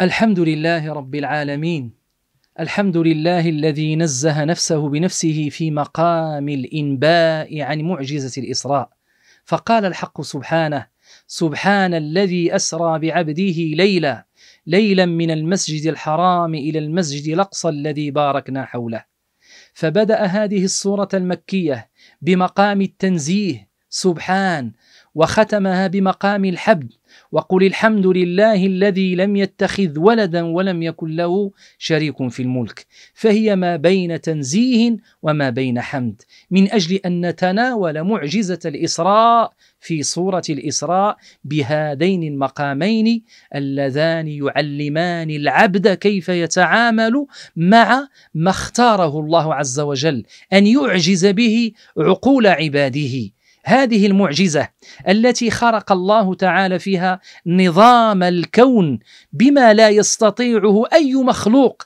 الحمد لله رب العالمين الحمد لله الذي نزه نفسه بنفسه في مقام الانباء عن معجزه الاسراء فقال الحق سبحانه سبحان الذي اسرى بعبده ليلا ليلا من المسجد الحرام الى المسجد الاقصى الذي باركنا حوله فبدا هذه الصوره المكيه بمقام التنزيه سبحان وختمها بمقام الحمد وقل الحمد لله الذي لم يتخذ ولدا ولم يكن له شريك في الملك فهي ما بين تنزيه وما بين حمد من اجل ان نتناول معجزه الاسراء في سوره الاسراء بهذين المقامين اللذان يعلمان العبد كيف يتعامل مع ما اختاره الله عز وجل ان يعجز به عقول عباده هذه المعجزه التي خرق الله تعالى فيها نظام الكون بما لا يستطيعه اي مخلوق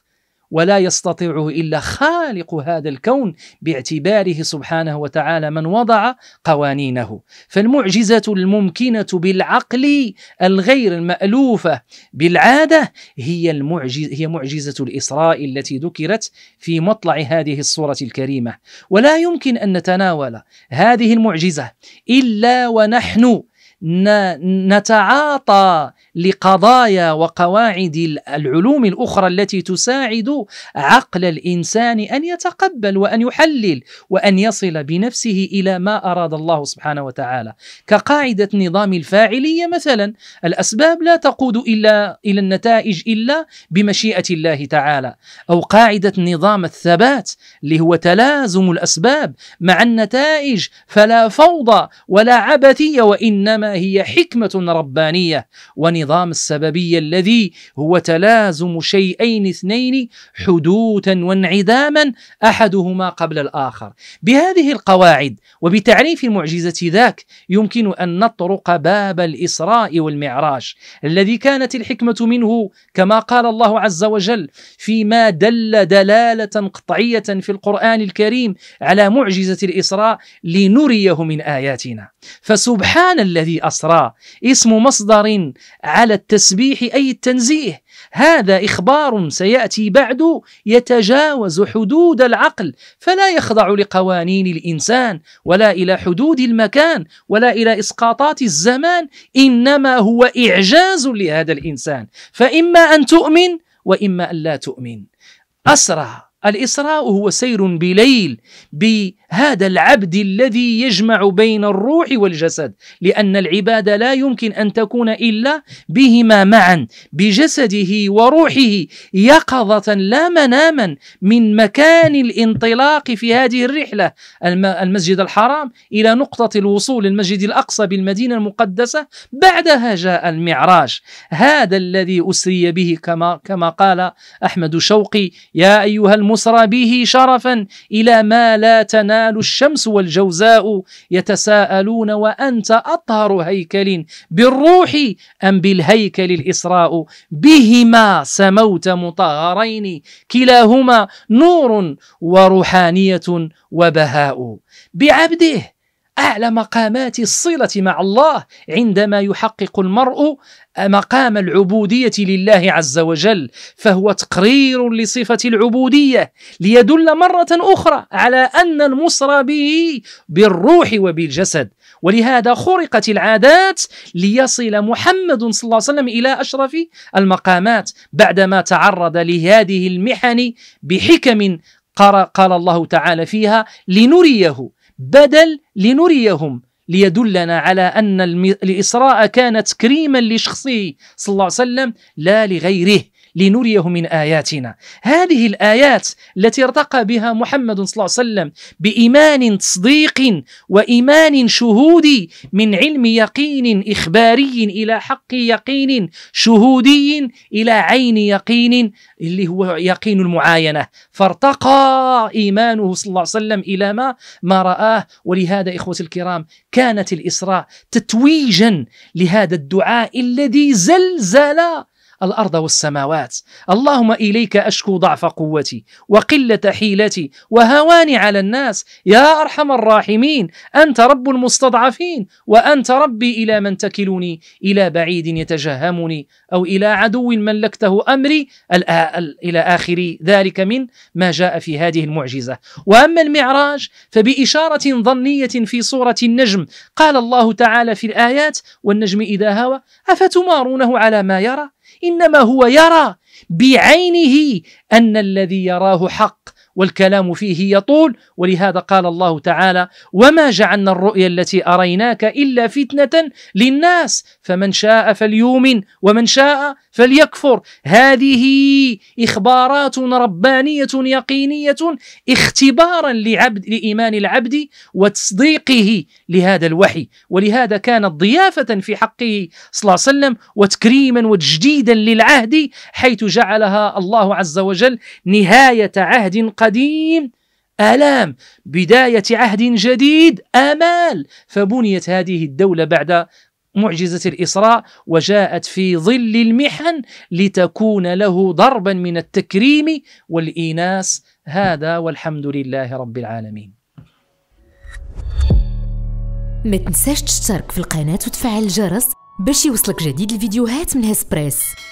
ولا يستطيعه الا خالق هذا الكون باعتباره سبحانه وتعالى من وضع قوانينه فالمعجزه الممكنه بالعقل الغير المالوفه بالعاده هي المعجز هي معجزه الاسراء التي ذكرت في مطلع هذه الصوره الكريمه ولا يمكن ان نتناول هذه المعجزه الا ونحن نتعاطى لقضايا وقواعد العلوم الاخرى التي تساعد عقل الانسان ان يتقبل وان يحلل وان يصل بنفسه الى ما اراد الله سبحانه وتعالى كقاعده نظام الفاعليه مثلا الاسباب لا تقود الا الى النتائج الا بمشيئه الله تعالى او قاعده نظام الثبات اللي هو تلازم الاسباب مع النتائج فلا فوضى ولا عبثيه وانما هي حكمه ربانيه ونظام السببيه الذي هو تلازم شيئين اثنين حدوثا وانعداما احدهما قبل الاخر بهذه القواعد وبتعريف معجزه ذاك يمكن ان نطرق باب الاسراء والمعراج الذي كانت الحكمه منه كما قال الله عز وجل فيما دل دلاله قطعيه في القران الكريم على معجزه الاسراء لنريه من اياتنا فسبحان الذي أسرى اسم مصدر على التسبيح أي التنزيه هذا إخبار سيأتي بعد يتجاوز حدود العقل فلا يخضع لقوانين الإنسان ولا إلى حدود المكان ولا إلى إسقاطات الزمان إنما هو إعجاز لهذا الإنسان فإما أن تؤمن وإما أن لا تؤمن أسرى الإسراء هو سير بليل بهذا العبد الذي يجمع بين الروح والجسد لأن العبادة لا يمكن أن تكون إلا بهما معا بجسده وروحه يقظة لا مناما من مكان الانطلاق في هذه الرحلة المسجد الحرام إلى نقطة الوصول للمسجد الأقصى بالمدينة المقدسة بعدها جاء المعراج هذا الذي أسري به كما, كما قال أحمد شوقي يا أيها الم به شرفا إلى ما لا تنال الشمس والجوزاء يتساءلون وأنت أطهر هيكل بالروح أم بالهيكل الإسراء بهما سموت مطهرين كلاهما نور وروحانية وبهاء بعبده أعلى مقامات الصلة مع الله عندما يحقق المرء مقام العبودية لله عز وجل فهو تقرير لصفة العبودية ليدل مرة أخرى على أن المصر به بالروح وبالجسد ولهذا خرقت العادات ليصل محمد صلى الله عليه وسلم إلى أشرف المقامات بعدما تعرض لهذه المحن بحكم قال الله تعالى فيها لنريه بدل لنريهم ليدلنا على أن الإسراء كانت كريما لشخصه صلى الله عليه وسلم لا لغيره لنريه من آياتنا هذه الآيات التي ارتقى بها محمد صلى الله عليه وسلم بإيمان تصديق وإيمان شهودي من علم يقين إخباري إلى حق يقين شهودي إلى عين يقين اللي هو يقين المعاينة فارتقى إيمانه صلى الله عليه وسلم إلى ما ما رآه ولهذا إخوتي الكرام كانت الإسراء تتويجا لهذا الدعاء الذي زلزل الارض والسماوات اللهم اليك اشكو ضعف قوتي وقله حيلتي وهواني على الناس يا ارحم الراحمين انت رب المستضعفين وانت ربي الى من تكلني الى بعيد يتجهمني او الى عدو ملكته امري الى اخر ذلك من ما جاء في هذه المعجزه واما المعراج فباشاره ظنيه في صوره النجم قال الله تعالى في الايات والنجم اذا هوى افتمارونه على ما يرى انما هو يرى بعينه ان الذي يراه حق والكلام فيه يطول ولهذا قال الله تعالى وما جعلنا الرؤيا التي أريناك إلا فتنة للناس فمن شاء فليؤمن ومن شاء فليكفر هذه إخبارات ربانية يقينية اختبارا لعبد لإيمان العبد وتصديقه لهذا الوحي ولهذا كانت ضيافة في حقه صلى الله عليه وسلم وتكريما وتجديدا للعهد حيث جعلها الله عز وجل نهاية عهد قديم آلام بداية عهد جديد آمال فبنيت هذه الدولة بعد معجزة الإسراء وجاءت في ظل المحن لتكون له ضربا من التكريم والإيناس هذا والحمد لله رب العالمين ما تنساش تشترك في القناة وتفعل الجرس باش يوصلك جديد الفيديوهات من هسبريس